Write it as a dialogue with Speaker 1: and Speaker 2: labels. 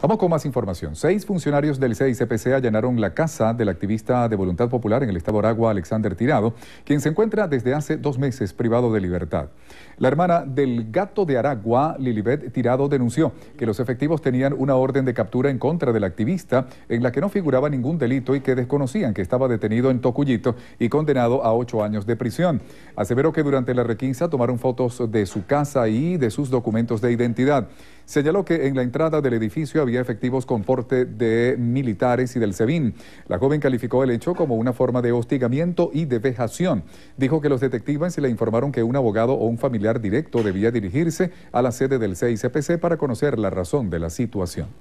Speaker 1: Vamos con más información. Seis funcionarios del CICPC allanaron la casa del activista de Voluntad Popular en el estado Aragua, Alexander Tirado, quien se encuentra desde hace dos meses privado de libertad. La hermana del gato de Aragua, Lilibet Tirado, denunció que los efectivos tenían una orden de captura en contra del activista en la que no figuraba ningún delito y que desconocían que estaba detenido en Tocuyito y condenado a ocho años de prisión. Aseveró que durante la requinza tomaron fotos de su casa y de sus documentos de identidad señaló que en la entrada del edificio había efectivos con porte de militares y del SEBIN. La joven calificó el hecho como una forma de hostigamiento y de vejación. Dijo que los detectives le informaron que un abogado o un familiar directo debía dirigirse a la sede del CICPC para conocer la razón de la situación.